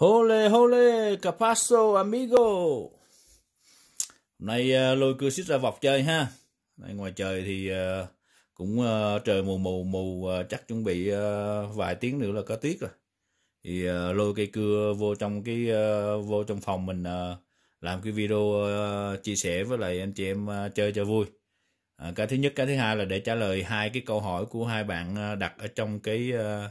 Hole hole, capasso amigo. Hôm nay uh, lôi cưa xích ra vọc chơi ha. Này ngoài trời thì uh, cũng uh, trời mù mù mù uh, chắc chuẩn bị uh, vài tiếng nữa là có tuyết rồi. Thì uh, lôi cây cưa vô trong cái uh, vô trong phòng mình uh, làm cái video uh, chia sẻ với lại anh chị em uh, chơi cho vui. À, cái thứ nhất, cái thứ hai là để trả lời hai cái câu hỏi của hai bạn uh, đặt ở trong cái uh,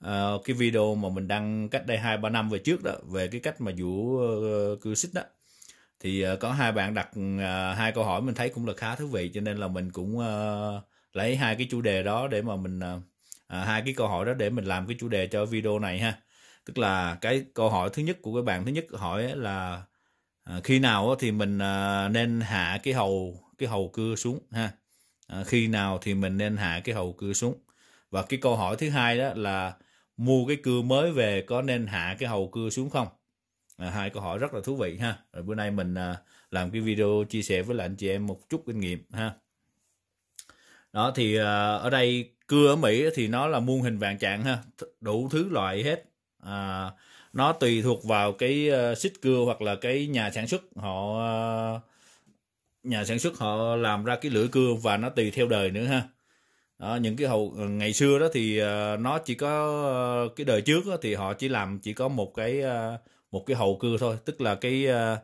Ờ, cái video mà mình đăng cách đây hai ba năm về trước đó về cái cách mà vũ uh, cưa xích đó thì uh, có hai bạn đặt uh, hai câu hỏi mình thấy cũng là khá thú vị cho nên là mình cũng uh, lấy hai cái chủ đề đó để mà mình uh, uh, hai cái câu hỏi đó để mình làm cái chủ đề cho video này ha tức là cái câu hỏi thứ nhất của các bạn thứ nhất hỏi là uh, khi nào thì mình uh, nên hạ cái hầu cái hầu cưa xuống ha uh, khi nào thì mình nên hạ cái hầu cưa xuống và cái câu hỏi thứ hai đó là mua cái cưa mới về có nên hạ cái hầu cưa xuống không? À, hai câu hỏi rất là thú vị ha. Rồi bữa nay mình à, làm cái video chia sẻ với lại anh chị em một chút kinh nghiệm ha. Đó thì à, ở đây cưa ở Mỹ thì nó là muôn hình vạn trạng ha, đủ thứ loại hết. À, nó tùy thuộc vào cái uh, xích cưa hoặc là cái nhà sản xuất họ uh, nhà sản xuất họ làm ra cái lưỡi cưa và nó tùy theo đời nữa ha À, những cái hậu ờ, ngày xưa đó thì uh, nó chỉ có uh, cái đời trước đó, thì họ chỉ làm chỉ có một cái uh, một cái hậu cưa thôi tức là cái uh,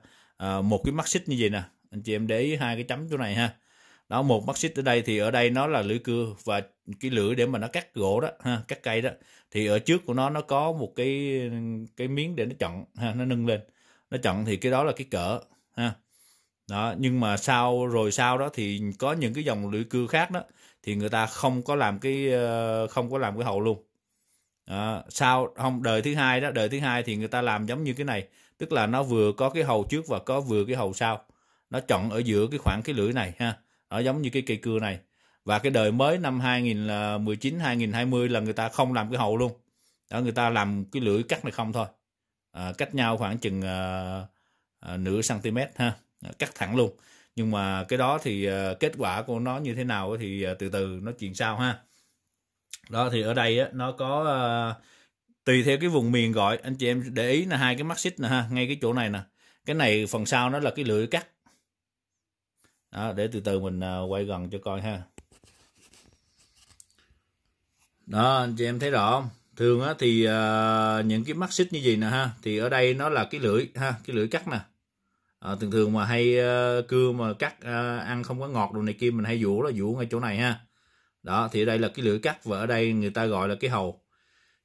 uh, một cái mắt xích như vậy nè anh chị em để ý hai cái chấm chỗ này ha đó một mắt xích ở đây thì ở đây nó là lưỡi cưa và cái lưỡi để mà nó cắt gỗ đó ha cắt cây đó thì ở trước của nó nó có một cái cái miếng để nó chọn ha nó nâng lên nó chọn thì cái đó là cái cỡ ha đó nhưng mà sau rồi sau đó thì có những cái dòng lưỡi cưa khác đó thì người ta không có làm cái ờ, không có làm cái hậu luôn à, sau không đời thứ hai đó đời thứ hai thì người ta làm giống như cái này tức là nó vừa có cái hầu trước và có vừa cái hầu sau nó chọn ở giữa cái khoảng cái lưỡi này ha nó giống như cái cây cưa này và cái đời mới năm 2019 2020 là người ta không làm cái hậu luôn đó người ta làm cái lưỡi cắt này không thôi à, cách nhau khoảng chừng à, à, nửa cm ha cắt thẳng luôn nhưng mà cái đó thì ờ, kết quả của nó như thế nào thì ờ, từ từ nó chuyện sau ha đó thì ở đây á, nó có ờ, tùy theo cái vùng miền gọi anh chị em để ý là hai cái mắt xích nè ha ngay cái chỗ này nè cái này phần sau nó là cái lưỡi cắt đó, để từ từ mình quay gần cho coi ha đó anh chị em thấy rõ không thường á, thì uh, những cái mắt xích như gì nè ha thì ở đây nó là cái lưỡi ha cái lưỡi cắt nè à, thường thường mà hay uh, cưa mà cắt uh, ăn không có ngọt đồ này kia mình hay dũa là dũa ngay chỗ này ha đó thì đây là cái lưỡi cắt và ở đây người ta gọi là cái hầu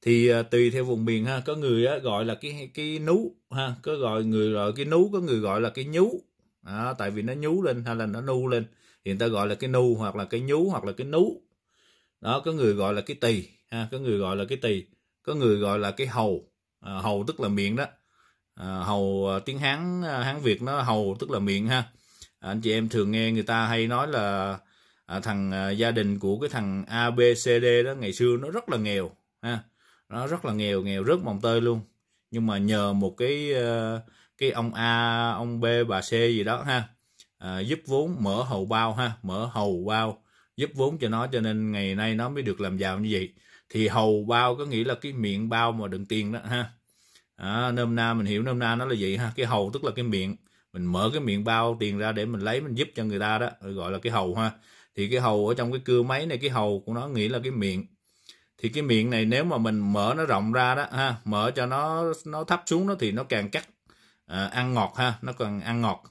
thì uh, tùy theo vùng miền ha có người uh, gọi là cái cái nú ha có gọi người gọi cái nú có người gọi là cái nhú đó, tại vì nó nhú lên hay là nó nu lên thì người ta gọi là cái nu hoặc là cái nhú hoặc là cái nú đó có người gọi là cái tỳ ha có người gọi là cái tỳ có người gọi là cái hầu à, hầu tức là miệng đó À, hầu à, tiếng hán à, hán việt nó hầu tức là miệng ha anh chị em thường nghe người ta hay nói là à, thằng à, gia đình của cái thằng abcd đó ngày xưa nó rất là nghèo ha nó rất là nghèo nghèo rất mồng tơi luôn nhưng mà nhờ một cái cái ông a ông b bà c gì đó ha à, giúp vốn mở hầu bao ha mở hầu bao giúp vốn cho nó cho nên ngày nay nó mới được làm giàu như vậy thì hầu bao có nghĩa là cái miệng bao mà đựng tiền đó ha à, nôm na mình hiểu nôm na nó là gì ha cái hầu tức là cái miệng mình mở cái miệng bao tiền ra để mình lấy mình giúp cho người ta đó gọi là cái hầu ha thì cái hầu ở trong cái cưa máy này cái hầu của nó nghĩa là cái miệng thì cái miệng này nếu mà mình mở nó rộng ra đó ha mở cho nó nó thấp xuống nó thì nó càng cắt à, ăn ngọt ha nó càng ăn ngọt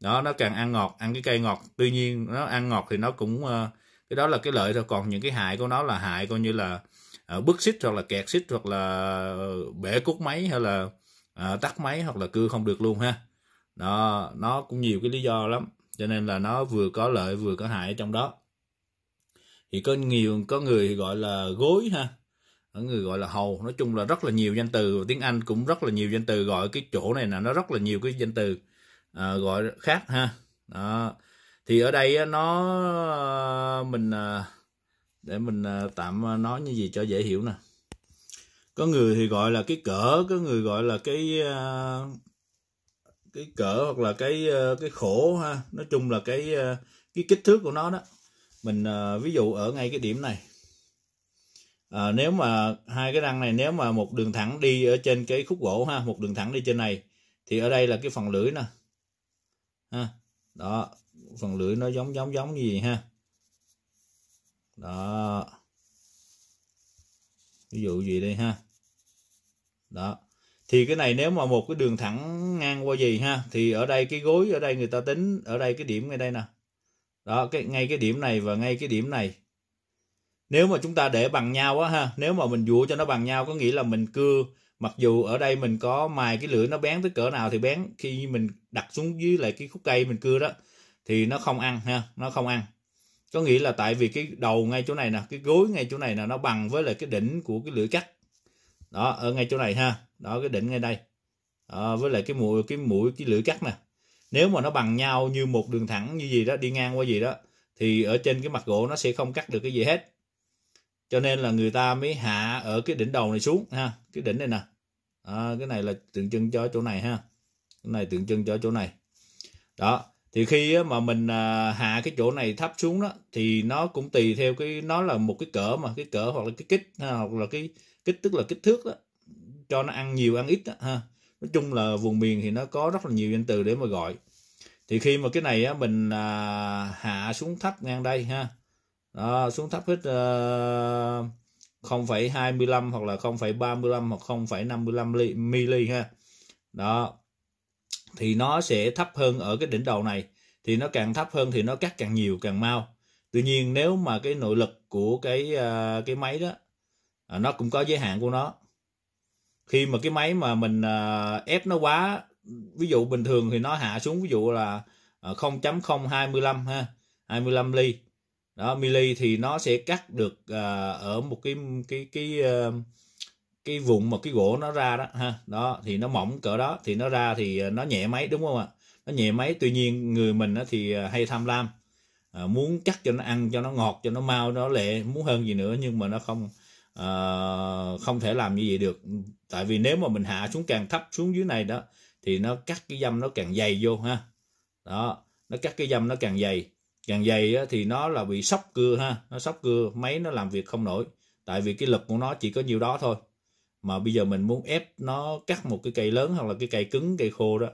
đó nó càng ăn ngọt ăn cái cây ngọt tuy nhiên nó ăn ngọt thì nó cũng ờ, cái đó là cái lợi thôi còn những cái hại của nó là hại coi như là Ờ, bứt xích hoặc là kẹt xích hoặc là ờ, bể cốt máy hay là à, tắt máy hoặc là cưa không được luôn ha đó nó cũng nhiều cái lý do lắm cho nên là nó vừa có lợi vừa có hại ở trong đó thì có nhiều có người gọi là gối ha có người gọi là hầu nói chung là rất là nhiều danh từ tiếng anh cũng rất là nhiều danh từ gọi cái chỗ này là nó rất là nhiều cái danh từ à, gọi khác ha đó thì ở đây nó mình để mình à, tạm à, nói như gì cho dễ hiểu nè có người thì gọi là cái cỡ có người gọi là cái à, cái cỡ hoặc là cái cái khổ ha nói chung là cái cái kích thước của nó đó mình ví dụ ở ngay cái điểm này à, nếu mà hai cái răng này nếu mà một đường thẳng đi ở trên cái khúc gỗ ha một đường thẳng đi trên này thì ở đây là cái phần lưỡi nè ha đó phần lưỡi nó giống giống giống như gì ha đó ví dụ gì đây ha đó thì cái này nếu mà một cái đường thẳng ngang qua gì ha thì ở đây cái gối ở đây người ta tính ở đây cái điểm ngay đây nè đó cái ngay cái điểm này và ngay cái điểm này nếu mà chúng ta để bằng nhau á ha nếu mà mình dụa cho nó bằng nhau có nghĩa là mình cưa mặc dù ở đây mình có mài cái lưỡi nó bén tới cỡ nào thì bén khi mình đặt xuống dưới lại cái khúc cây mình cưa đó thì nó không ăn ha nó không ăn có nghĩa là tại vì cái đầu ngay chỗ này nè cái gối ngay chỗ này là nó bằng với lại cái đỉnh của cái lưỡi cắt đó ở ngay chỗ này ha đó cái đỉnh ngay đây à, với lại cái mũi cái mũi cái lưỡi cắt nè nếu mà nó bằng nhau như một đường thẳng như gì đó đi ngang qua gì đó thì ở trên cái mặt gỗ nó sẽ không cắt được cái gì hết cho nên là người ta mới hạ ở cái đỉnh đầu này xuống ha cái đỉnh này nè à, cái này là tượng trưng cho chỗ này ha cái này tượng trưng cho chỗ này đó thì khi mà mình à, hạ cái chỗ này thấp xuống đó thì nó cũng tùy theo cái nó là một cái cỡ mà cái cỡ hoặc là cái kích hoặc là cái kích tức là kích thước đó cho nó ăn nhiều ăn ít đó, ha nói chung là vùng miền thì nó có rất là nhiều danh từ để mà gọi thì khi mà cái này á, mình à, hạ xuống thấp ngang đây ha đó, xuống thấp hết uh, ờ, 0,25 hoặc là 0,35 hoặc 0,55 mm ha đó thì nó sẽ thấp hơn ở cái đỉnh đầu này thì nó càng thấp hơn thì nó cắt càng nhiều càng mau tuy nhiên nếu mà cái nội lực của cái à, cái máy đó à, nó cũng có giới hạn của nó khi mà cái máy mà mình à, ép nó quá ví dụ bình thường thì nó hạ xuống ví dụ là 0.025 ha 25 ly đó mili thì nó sẽ cắt được ở một cái cái cái cái vụn mà cái gỗ nó ra đó ha đó thì nó mỏng cỡ đó thì nó ra thì ờ, nó nhẹ máy đúng không ạ nó nhẹ máy tuy nhiên người mình thì ờ, hay tham lam à, muốn cắt cho nó ăn cho nó ngọt cho nó mau nó lệ muốn hơn gì nữa nhưng mà nó không à, không thể làm như vậy được tại vì nếu mà mình hạ xuống càng thấp xuống dưới này đó thì nó cắt cái dâm nó càng dày vô ha đó nó cắt cái dâm nó càng dày càng dày á, thì nó là bị sóc cưa ha nó sóc cưa máy nó làm việc không nổi tại vì cái lực của nó chỉ có nhiêu đó thôi mà bây giờ mình muốn ép nó cắt một cái cây lớn hoặc là cái cây cứng cây khô đó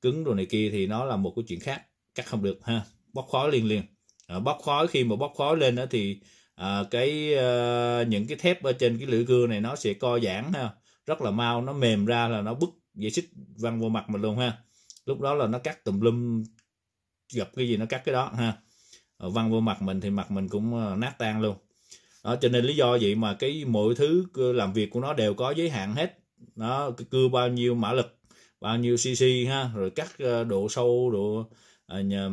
cứng rồi này kia thì nó là một cái chuyện khác cắt không được ha bóc khói liên liền à, bóc khói khi mà bóc khói lên đó thì à, cái à, những cái thép ở trên cái lưỡi cưa này nó sẽ co giãn ha rất là mau nó mềm ra là nó bứt dây xích văng vô mặt mình luôn ha lúc đó là nó cắt tùm lum gặp cái gì nó cắt cái đó ha ờ, văng vô mặt mình thì mặt mình cũng ờ, nát tan luôn đó, cho nên lý do vậy mà cái mọi thứ ờ, làm việc của nó đều có giới hạn hết nó cưa bao nhiêu mã lực bao nhiêu cc ha rồi cắt ờ, độ sâu độ à, ờ, nhà,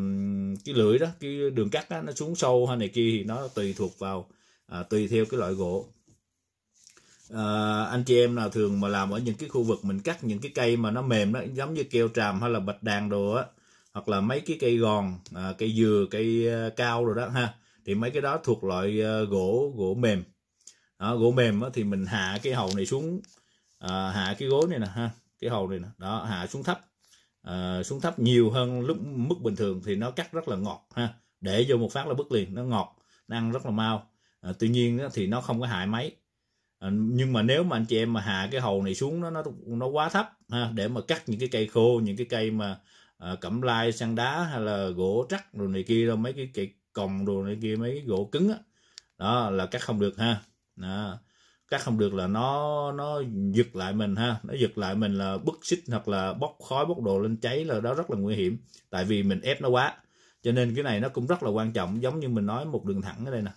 cái lưỡi đó cái đường cắt đó, nó xuống sâu hay này kia thì nó tùy thuộc vào à, tùy theo cái loại gỗ à, anh chị em nào thường mà làm ở những cái khu vực mình cắt những cái cây mà nó mềm đó giống như keo tràm hay là bạch đàn đồ á hoặc là mấy cái cây gòn à, cây dừa cây cao rồi đó ha thì mấy cái đó thuộc loại ờ, gỗ gỗ mềm đó, gỗ mềm thì mình hạ cái hầu này xuống à, hạ cái gối này nè ha cái hầu này nè đó hạ xuống thấp à, xuống thấp nhiều hơn lúc mức bình thường thì nó cắt rất là ngọt ha để vô một phát là bứt liền nó ngọt nó ăn rất là mau à, tuy nhiên thì nó không có hại mấy à, nhưng mà nếu mà anh chị em mà hạ cái hầu này xuống nó nó nó quá thấp ha để mà cắt những cái cây khô những cái cây mà à, cẩm lai sang đá hay là gỗ trắc rồi này kia đâu mấy cái cây còng đồ này kia mấy cái gỗ cứng á đó. đó là cắt không được ha đó. cắt không được là nó nó giật lại mình ha nó giật lại mình là bứt xích hoặc là bốc khói bốc đồ lên cháy là đó rất là nguy hiểm tại vì mình ép nó quá cho nên cái này nó cũng rất là quan trọng giống như mình nói một đường thẳng ở đây nè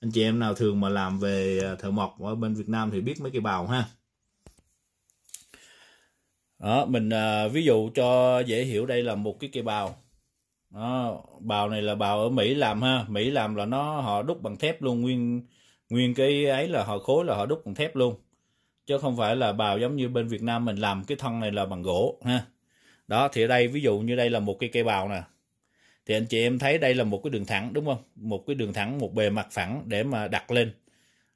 anh chị em nào thường mà làm về à, thợ mộc ở bên Việt Nam thì biết mấy cái bào ha đó mình à, ví dụ cho dễ hiểu đây là một cái cây bào đó, bào này là bào ở mỹ làm ha mỹ làm là nó họ đúc bằng thép luôn nguyên nguyên cái ấy là họ khối là họ đúc bằng thép luôn chứ không phải là bào giống như bên việt nam mình làm cái thân này là bằng gỗ ha đó thì ở đây ví dụ như đây là một cái cây bào nè thì anh chị em thấy đây là một cái đường thẳng đúng không một cái đường thẳng một bề mặt phẳng để mà đặt lên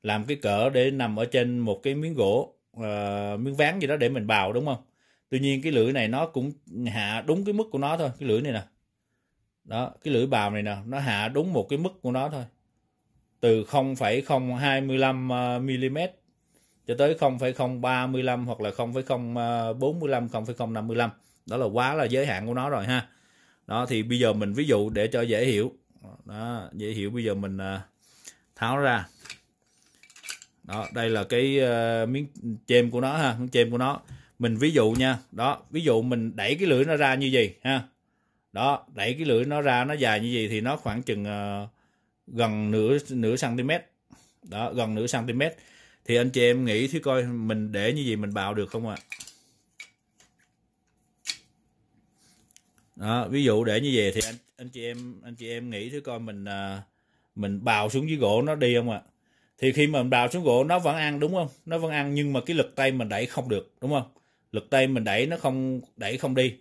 làm cái cỡ để nằm ở trên một cái miếng gỗ uh, miếng ván gì đó để mình bào đúng không tuy nhiên cái lưỡi này nó cũng hạ đúng cái mức của nó thôi cái lưỡi này nè đó cái lưỡi bào này nè nó hạ đúng một cái mức của nó thôi từ 0,025 ờ, mm cho tới 0,035 hoặc là 0,045 0,055 đó là quá là giới hạn của nó rồi ha đó thì bây giờ mình ví dụ để cho dễ hiểu đó dễ hiểu bây giờ mình ờ, tháo ra đó đây là cái ờ, miếng chêm của nó ha miếng chêm của nó mình ví dụ nha đó ví dụ mình đẩy cái lưỡi nó ra như gì ha đó đẩy cái lưỡi nó ra nó dài như vậy thì nó khoảng chừng uh, gần nửa nửa cm đó gần nửa cm thì anh chị em nghĩ thử coi mình để như gì mình bào được không ạ à? đó, ví dụ để như vậy thì anh anh chị em anh chị em nghĩ thử coi mình uh, mình bào xuống dưới gỗ nó đi không ạ thì khi mà mình bào xuống gỗ nó vẫn ăn đúng không nó vẫn ăn nhưng mà cái lực tay mình đẩy không được đúng không lực tay mình đẩy nó không đẩy không đi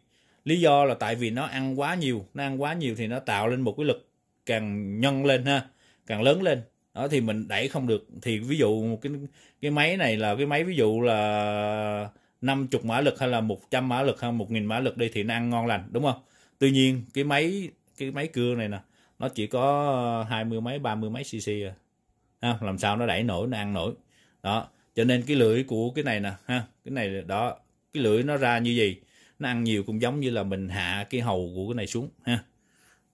lý do là tại vì nó ăn quá nhiều nó ăn quá nhiều thì nó tạo lên một cái lực càng nhân lên ha càng lớn lên đó thì mình đẩy không được thì ví dụ cái cái máy này là cái máy ví dụ là 50 mã lực hay là 100 mã lực hay 1000 mã lực đi thì nó ăn ngon lành đúng không tuy nhiên cái máy cái máy cưa này nè nó chỉ có 20 mấy 30 mấy cc à ha, làm sao nó đẩy nổi nó ăn nổi đó cho nên cái lưỡi của cái này nè ha cái này đó cái lưỡi nó ra như gì nó ăn nhiều cũng giống như là mình hạ cái hầu của cái này xuống ha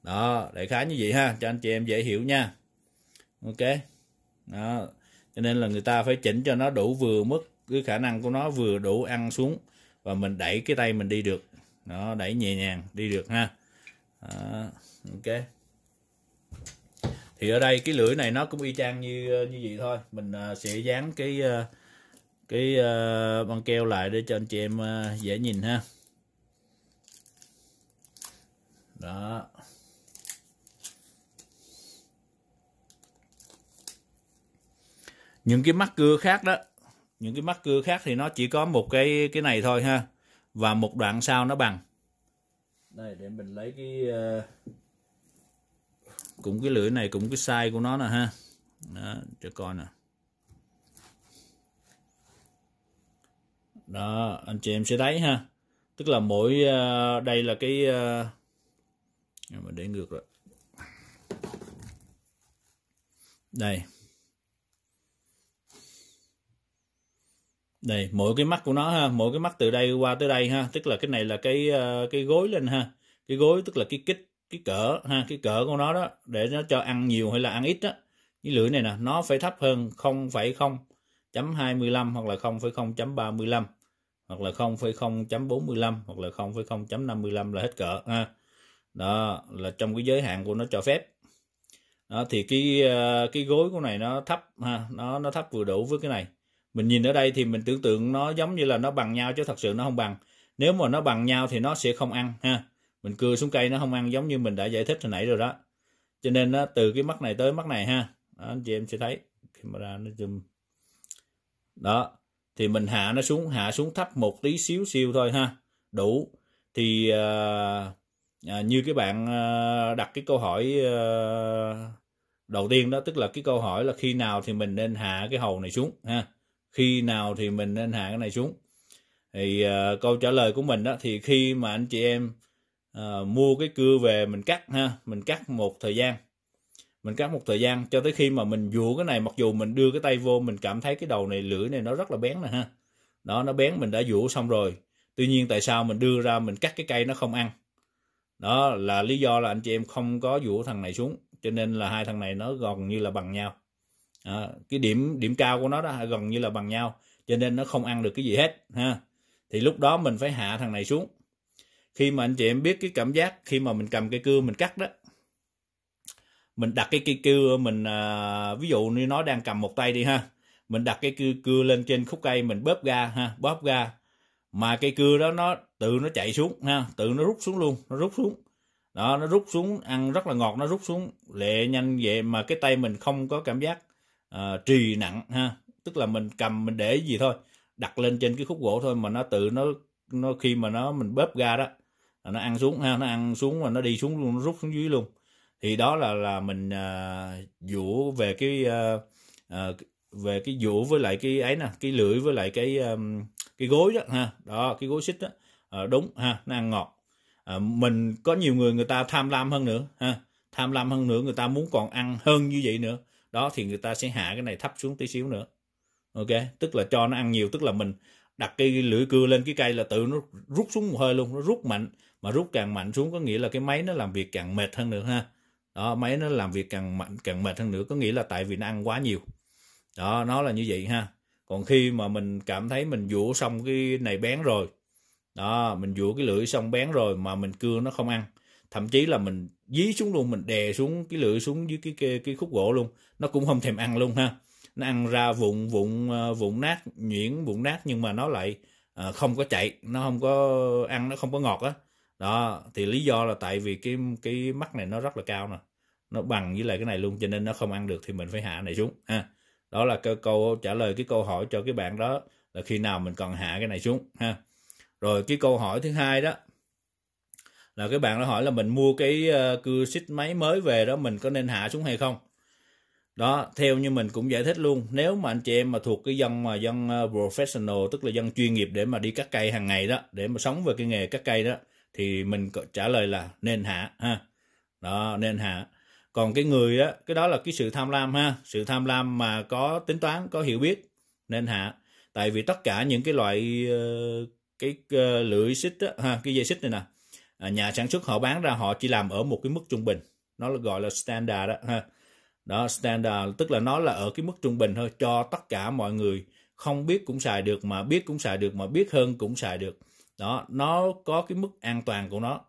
đó đại khái như vậy ha cho anh chị em dễ hiểu nha ok đó cho nên là người ta phải chỉnh cho nó đủ vừa mức cái khả năng của nó vừa đủ ăn xuống và mình đẩy cái tay mình đi được nó đẩy nhẹ nhàng đi được ha đó, ok thì ở đây cái lưỡi này nó cũng y chang như như vậy thôi mình à, sẽ dán cái à, cái à, băng keo lại để cho anh chị em dễ nhìn ha đó những cái mắc cưa khác đó những cái mắc cưa khác thì nó chỉ có một cái cái này thôi ha và một đoạn sau nó bằng đây để mình lấy cái ờ, cũng cái lưỡi này cũng cái size của nó nè ha đó, cho coi nè đó anh chị em sẽ thấy ha tức là mỗi ờ, đây là cái ờ, nhưng mà để ngược rồi đây đây mỗi cái mắt của nó ha mỗi cái mắt từ đây qua tới đây ha tức là cái này là cái ờ, cái gối lên ha cái gối tức là cái kích cái cỡ ha cái cỡ của nó đó để nó cho ăn nhiều hay là ăn ít á cái lưỡi này nè nó phải thấp hơn 0,0.25 hoặc là 0,0.35 hoặc là 0,0.45 hoặc là 0,0.55 là hết cỡ ha đó là trong cái giới hạn của nó cho phép đó, thì cái ờ, cái gối của này nó thấp ha nó nó thấp vừa đủ với cái này mình nhìn ở đây thì mình tưởng tượng nó giống như là nó bằng nhau chứ thật sự nó không bằng nếu mà nó bằng nhau thì nó sẽ không ăn ha mình cưa xuống cây nó không ăn giống như mình đã giải thích hồi nãy rồi đó cho nên đó, từ cái mắt này tới mắt này ha đó, anh chị em sẽ thấy camera nó zoom đó thì mình hạ nó xuống hạ xuống thấp một tí xíu siêu thôi ha đủ thì uh, à, như cái bạn ờ, đặt cái câu hỏi ờ, đầu tiên đó tức là cái câu hỏi là khi nào thì mình nên hạ cái hầu này xuống ha khi nào thì mình nên hạ cái này xuống thì uh, câu trả lời của mình đó thì khi mà anh chị em uh, mua cái cưa về mình cắt ha mình cắt một thời gian mình cắt một thời gian cho tới khi mà mình dụ cái này mặc dù mình đưa cái tay vô mình cảm thấy cái đầu này lưỡi này nó rất là bén nè ha đó nó bén mình đã dụ xong rồi tuy nhiên tại sao mình đưa ra mình cắt cái cây nó không ăn đó là lý do là anh chị em không có dụ thằng này xuống cho nên là hai thằng này nó gần như là bằng nhau à, cái điểm điểm cao của nó đó gần như là bằng nhau cho nên nó không ăn được cái gì hết ha thì lúc đó mình phải hạ thằng này xuống khi mà anh chị em biết cái cảm giác khi mà mình cầm cây cưa mình cắt đó mình đặt cái cây cưa mình à, ví dụ như nó đang cầm một tay đi ha mình đặt cái cưa, cưa lên trên khúc cây mình bóp ga ha bóp ga mà cây cưa đó nó tự nó chạy xuống ha tự nó rút xuống luôn nó rút xuống đó nó rút xuống ăn rất là ngọt nó rút xuống lệ nhanh vậy mà cái tay mình không có cảm giác uh, trì nặng ha tức là mình cầm mình để gì thôi đặt lên trên cái khúc gỗ thôi mà nó tự nó nó khi mà nó mình bóp ga đó nó ăn xuống ha nó ăn xuống và nó đi xuống luôn nó rút xuống dưới luôn thì đó là là mình uh, à, dũa về cái uh, uh, về cái dũa với lại cái ấy nè cái lưỡi với lại cái um, cái gối đó ha đó cái gối xích đó à, đúng ha nó ăn ngọt à, mình có nhiều người người ta tham lam hơn nữa ha tham lam hơn nữa người ta muốn còn ăn hơn như vậy nữa đó thì người ta sẽ hạ cái này thấp xuống tí xíu nữa ok tức là cho nó ăn nhiều tức là mình đặt cái lưỡi cưa lên cái cây là tự nó rút xuống một hơi luôn nó rút mạnh mà rút càng mạnh xuống có nghĩa là cái máy nó làm việc càng mệt hơn nữa ha đó máy nó làm việc càng mạnh càng mệt hơn nữa có nghĩa là tại vì nó ăn quá nhiều đó nó là như vậy ha còn khi mà mình cảm thấy mình dũa xong cái này bén rồi đó mình dụa cái lưỡi xong bén rồi mà mình cưa nó không ăn thậm chí là mình dí xuống luôn mình đè xuống cái lưỡi xuống dưới cái, cái cái khúc gỗ luôn nó cũng không thèm ăn luôn ha nó ăn ra vụn vụn ờ, vụn nát nhuyễn vụn nát nhưng mà nó lại à, không có chạy nó không có ăn nó không có ngọt á đó thì lý do là tại vì cái cái mắt này nó rất là cao nè nó bằng với lại cái này luôn cho nên nó không ăn được thì mình phải hạ này xuống ha đó là cái câu trả lời cái câu hỏi cho cái bạn đó là khi nào mình còn hạ cái này xuống ha rồi cái câu hỏi thứ hai đó là cái bạn đã hỏi là mình mua cái uh, cưa xích máy mới về đó mình có nên hạ xuống hay không đó theo như mình cũng giải thích luôn nếu mà anh chị em mà thuộc cái dân mà dân ờ, professional tức là dân chuyên nghiệp để mà đi cắt cây hàng ngày đó để mà sống về cái nghề cắt cây đó thì mình trả lời là nên hạ ha đó nên hạ còn cái người á cái đó là cái sự tham lam ha sự tham lam mà có tính toán có hiểu biết nên hạ tại vì tất cả những cái loại uh, cái ờ, lưỡi xích đó, ha, cái dây xích này nè à, nhà sản xuất họ bán ra họ chỉ làm ở một cái mức trung bình nó gọi là standard đó ha đó standard tức là nó là ở cái mức trung bình thôi cho tất cả mọi người không biết cũng xài được mà biết cũng xài được mà biết hơn cũng xài được đó nó có cái mức an toàn của nó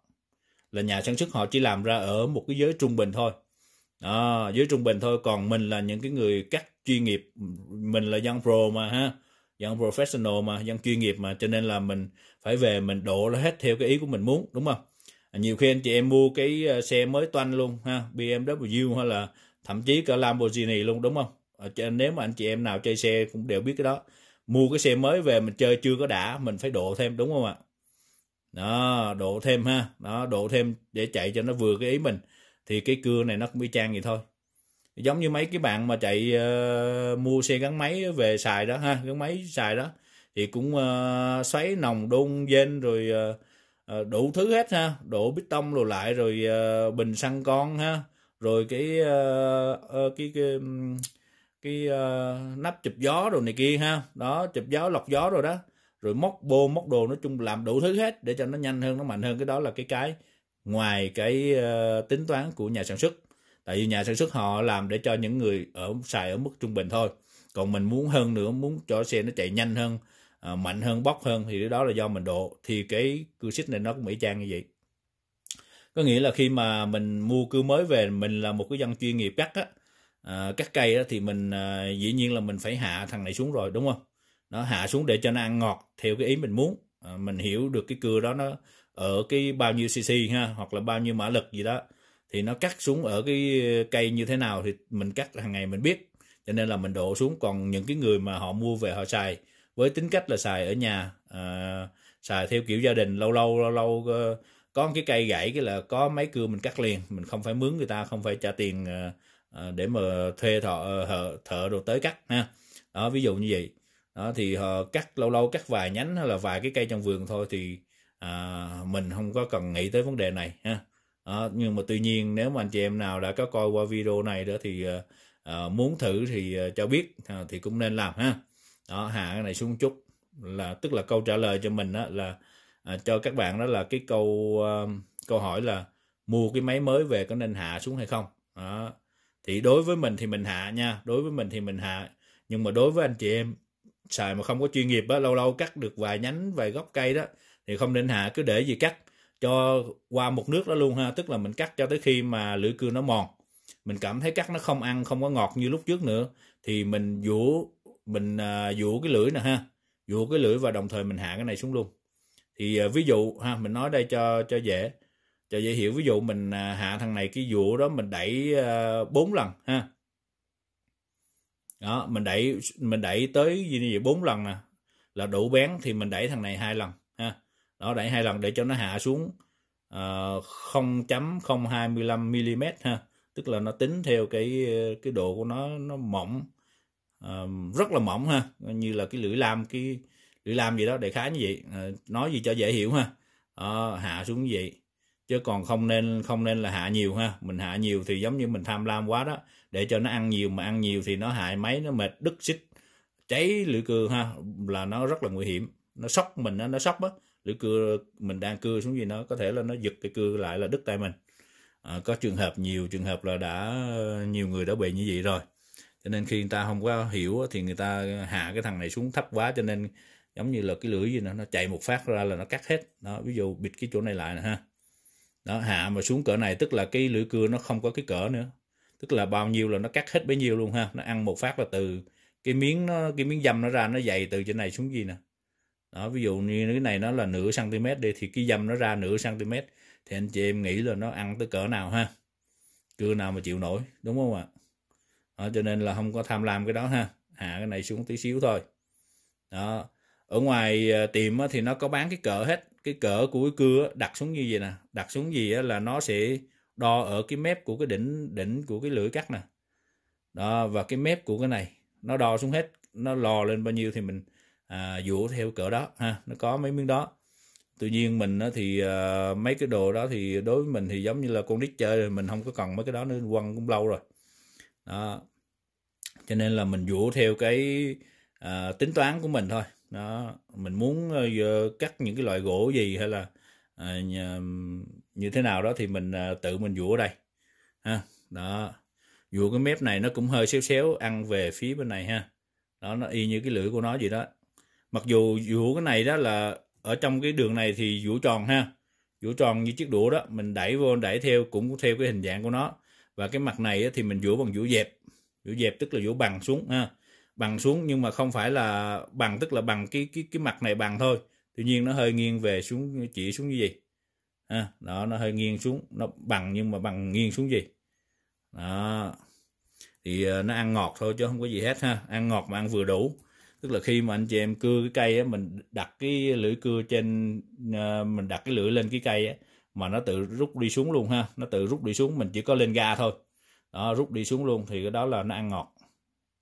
là nhà sản xuất họ chỉ làm ra ở một cái giới trung bình thôi đó, giới trung bình thôi còn mình là những cái người cắt chuyên nghiệp mình là dân pro mà ha dân professional mà dân chuyên nghiệp mà cho nên là mình phải về mình độ nó hết theo cái ý của mình muốn đúng không à, nhiều khi anh chị em mua cái ờ, xe mới toanh luôn ha BMW hay là thậm chí cả Lamborghini luôn đúng không ờ, cho nên nếu mà anh chị em nào chơi xe cũng đều biết cái đó mua cái xe mới về mình chơi chưa có đã mình phải độ thêm đúng không ạ đó độ thêm ha đó độ thêm để chạy cho nó vừa cái ý mình thì cái cưa này nó cũng y chang vậy thôi giống như mấy cái bạn mà chạy uh, mua xe gắn máy về xài đó ha gắn máy xài đó thì cũng uh, xoáy nòng đun gen rồi uh, đủ thứ hết ha đổ bê tông rồi lại rồi uh, bình xăng con ha rồi cái uh, uh, cái cái, cái uh, nắp chụp gió rồi này kia ha đó chụp gió lọc gió rồi đó rồi móc bô móc đồ nói chung làm đủ thứ hết để cho nó nhanh hơn nó mạnh hơn cái đó là cái cái ngoài cái uh, tính toán của nhà sản xuất tại vì nhà sản xuất họ làm để cho những người ở xài ở mức trung bình thôi còn mình muốn hơn nữa muốn cho xe nó chạy nhanh hơn à, mạnh hơn bốc hơn thì đó là do mình độ thì cái cưa xích này nó cũng mỹ trang như vậy có nghĩa là khi mà mình mua cưa mới về mình là một cái dân chuyên nghiệp cắt á à, cắt cây á, thì mình à, dĩ nhiên là mình phải hạ thằng này xuống rồi đúng không nó hạ xuống để cho nó ăn ngọt theo cái ý mình muốn à, mình hiểu được cái cưa đó nó ở cái bao nhiêu cc ha hoặc là bao nhiêu mã lực gì đó thì nó cắt xuống ở cái cây như thế nào thì mình cắt hàng ngày mình biết cho nên là mình đổ xuống còn những cái người mà họ mua về họ xài với tính cách là xài ở nhà à, xài theo kiểu gia đình lâu lâu lâu lâu ờ, có cái cây gãy cái là có máy cưa mình cắt liền mình không phải mướn người ta không phải trả tiền à, để mà thuê thợ thợ, thợ đồ tới cắt ha đó ví dụ như vậy đó thì họ cắt lâu lâu cắt vài nhánh hay là vài cái cây trong vườn thôi thì à, mình không có cần nghĩ tới vấn đề này ha à, nhưng mà tuy nhiên nếu mà anh chị em nào đã có coi qua video này đó thì à, muốn thử thì à, cho biết à, thì cũng nên làm ha đó hạ cái này xuống chút là tức là câu trả lời cho mình đó là à, cho các bạn đó là cái câu à, câu hỏi là mua cái máy mới về có nên hạ xuống hay không đó. thì đối với mình thì mình hạ nha đối với mình thì mình hạ nhưng mà đối với anh chị em xài mà không có chuyên nghiệp á lâu lâu cắt được vài nhánh vài gốc cây đó thì không nên hạ cứ để gì cắt cho qua một nước đó luôn ha tức là mình cắt cho tới khi mà lưỡi cưa nó mòn mình cảm thấy cắt nó không ăn không có ngọt như lúc trước nữa thì mình vũ mình à, vũ cái lưỡi nè ha vũ cái lưỡi và đồng thời mình hạ cái này xuống luôn thì à, ví dụ ha mình nói đây cho cho dễ cho dễ hiểu ví dụ mình à, hạ thằng này cái vụ đó mình đẩy bốn lần ha đó mình đẩy mình đẩy tới gì bốn lần nè là đủ bén thì mình đẩy thằng này hai lần ha nó đẩy hai lần để cho nó hạ xuống uh, 0.025 mm ha tức là nó tính theo cái cái độ của nó nó mỏng uh, rất là mỏng ha như là cái lưỡi lam cái lưỡi lam gì đó để khái như vậy uh, nói gì cho dễ hiểu ha uh, hạ xuống như vậy chứ còn không nên không nên là hạ nhiều ha mình hạ nhiều thì giống như mình tham lam quá đó để cho nó ăn nhiều mà ăn nhiều thì nó hại máy nó mệt đứt xích cháy lưỡi cưa ha là nó rất là nguy hiểm nó sốc mình nó sốc á lưỡi cưa mình đang cưa xuống gì nó có thể là nó giật cái cưa lại là đứt tay mình à, có trường hợp nhiều trường hợp là đã nhiều người đã bị như vậy rồi cho nên khi người ta không có hiểu thì người ta hạ cái thằng này xuống thấp quá cho nên giống như là cái lưỡi gì nó nó chạy một phát ra là nó cắt hết đó ví dụ bịt cái chỗ này lại nè ha đó hạ mà xuống cỡ này tức là cái lưỡi cưa nó không có cái cỡ nữa tức là bao nhiêu là nó cắt hết bấy nhiêu luôn ha nó ăn một phát là từ cái miếng nó cái miếng dầm nó ra nó dày từ trên này xuống gì nè đó ví dụ như cái này nó là nửa cm đi thì cái dâm nó ra nửa cm thì anh chị em nghĩ là nó ăn tới cỡ nào ha cưa nào mà chịu nổi đúng không ạ đó, cho nên là không có tham lam cái đó ha hạ cái này xuống tí xíu thôi đó ở ngoài ờ, tiệm thì nó có bán cái cỡ hết cái cỡ của cái cưa đặt xuống như vậy nè đặt xuống gì là nó sẽ đo ở cái mép của cái đỉnh đỉnh của cái lưỡi cắt nè đó và cái mép của cái này nó đo xuống hết nó lò lên bao nhiêu thì mình à, dũa theo cỡ đó ha nó có mấy miếng đó tuy nhiên mình thì uh, mấy cái đồ đó thì đối với mình thì giống như là con đít chơi rồi mình không có cần mấy cái đó nữa quăng cũng lâu rồi đó cho nên là mình dũa theo cái uh, tính toán của mình thôi đó mình muốn uh, cắt những cái loại gỗ gì hay là uh, như thế nào đó thì mình uh, tự mình dũa đây ha đó dũa cái mép này nó cũng hơi xéo xéo ăn về phía bên này ha đó nó y như cái lưỡi của nó vậy đó mặc dù vũ cái này đó là ở trong cái đường này thì vũ tròn ha vũ tròn như chiếc đũa đó mình đẩy vô đẩy theo cũng theo cái hình dạng của nó và cái mặt này thì mình vũ bằng vũ dẹp vũ dẹp tức là vũ bằng xuống ha bằng xuống nhưng mà không phải là bằng tức là bằng cái cái cái mặt này bằng thôi tuy nhiên nó hơi nghiêng về xuống chỉ xuống như gì ha đó nó hơi nghiêng xuống nó bằng nhưng mà bằng nghiêng xuống gì đó thì ờ, nó ăn ngọt thôi chứ không có gì hết ha ăn ngọt mà ăn vừa đủ tức là khi mà anh chị em cưa cái cây á mình đặt cái lưỡi cưa trên ờ, mình đặt cái lưỡi lên cái cây á mà nó tự rút đi xuống luôn ha nó tự rút đi xuống mình chỉ có lên ga thôi đó rút đi xuống luôn thì cái đó là nó ăn ngọt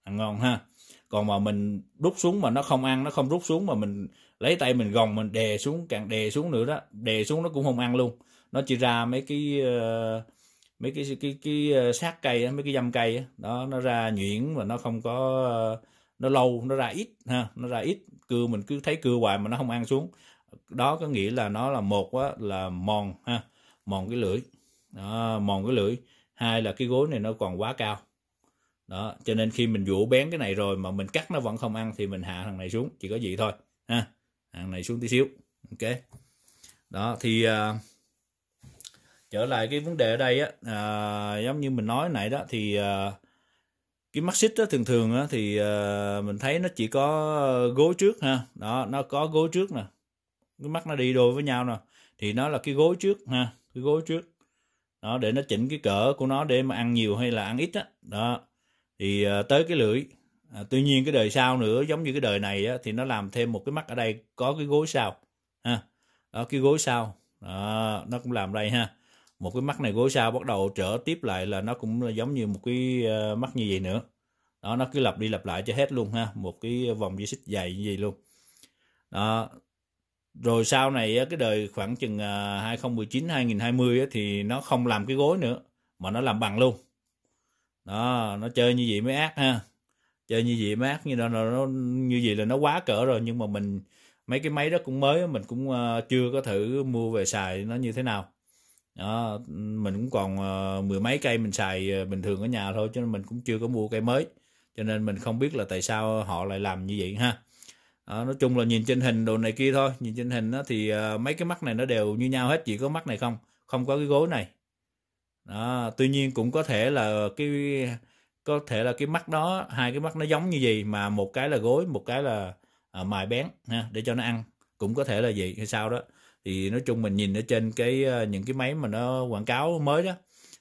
ăn ngon ha còn mà mình rút xuống mà nó không ăn nó không rút xuống mà mình lấy tay mình gồng mình đè xuống càng đè xuống nữa đó đè xuống nó cũng không ăn luôn nó chỉ ra mấy cái ờ, mấy cái cái cái, ờ, cái sát cây mấy cái dâm cây đó nó ra nhuyễn mà nó không có uh, nó lâu nó ra ít ha nó ra ít cưa mình cứ thấy cưa hoài mà nó không ăn xuống đó có nghĩa là nó là một á, là mòn ha mòn cái lưỡi đó, mòn cái lưỡi hai là cái gối này nó còn quá cao đó cho nên khi mình dụ bén cái này rồi mà mình cắt nó vẫn không ăn thì mình hạ thằng này xuống chỉ có vậy thôi ha thằng này xuống tí xíu ok đó thì uh, trở lại cái vấn đề ở đây á uh, giống như mình nói nãy đó thì uh, cái mắt xích đó thường thường á, thì uh, mình thấy nó chỉ có gối trước ha đó nó có gối trước nè cái mắt nó đi đôi với nhau nè thì nó là cái gối trước ha cái gối trước đó để nó chỉnh cái cỡ của nó để mà ăn nhiều hay là ăn ít đó. đó thì uh, tới cái lưỡi à, tuy nhiên cái đời sau nữa giống như cái đời này á, thì nó làm thêm một cái mắt ở đây có cái gối sau ha đó cái gối sau đó, nó cũng làm đây ha một cái mắt này gối sau bắt đầu trở tiếp lại là nó cũng giống như một cái ờ, mắt như vậy nữa đó nó cứ lặp đi lặp lại cho hết luôn ha một cái vòng dây xích dày như vậy luôn đó rồi sau này cái đời khoảng chừng 2019 ờ, 2020 thì nó không làm cái gối nữa mà nó làm bằng luôn đó nó chơi như vậy mới ác ha chơi như vậy mới ác như đó nó, nó như vậy là nó quá cỡ rồi nhưng mà mình mấy cái máy đó cũng mới mình cũng ờ, chưa có thử mua về xài nó như thế nào đó, mình cũng còn uh, mười mấy cây mình xài uh, bình thường ở nhà thôi cho nên mình cũng chưa có mua cây mới cho nên mình không biết là tại sao họ lại làm như vậy ha đó, nói chung là nhìn trên hình đồ này kia thôi nhìn trên hình đó thì uh, mấy cái mắt này nó đều như nhau hết chỉ có mắt này không không có cái gối này đó, tuy nhiên cũng có thể là cái có thể là cái mắt đó hai cái mắt nó giống như gì mà một cái là gối một cái là à, mài bén ha để cho nó ăn cũng có thể là vậy hay sao đó thì nói chung mình nhìn ở trên cái ờ, những cái máy mà nó quảng cáo mới đó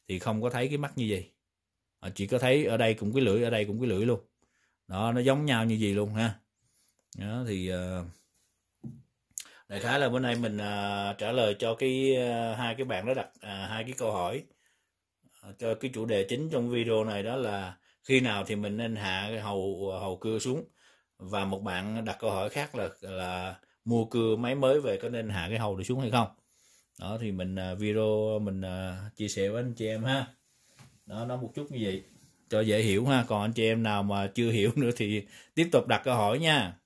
thì không có thấy cái mắt như vậy ờ, chỉ có thấy ở đây cũng cái lưỡi ở đây cũng cái lưỡi luôn đó nó giống nhau như gì luôn ha đó, thì ờ, đại khái là bữa nay mình trả lời cho cái hai cái bạn đó đặt à, hai cái câu hỏi cho cái chủ đề chính trong video này đó là khi nào thì mình nên hạ hầu hầu cưa xuống và một bạn đặt câu hỏi khác là là mua cưa máy mới về có nên hạ cái hầu này xuống hay không đó thì mình à, video mình à, chia sẻ với anh chị em ha đó nó một chút như vậy cho dễ hiểu ha còn anh chị em nào mà chưa hiểu nữa thì tiếp tục đặt câu hỏi nha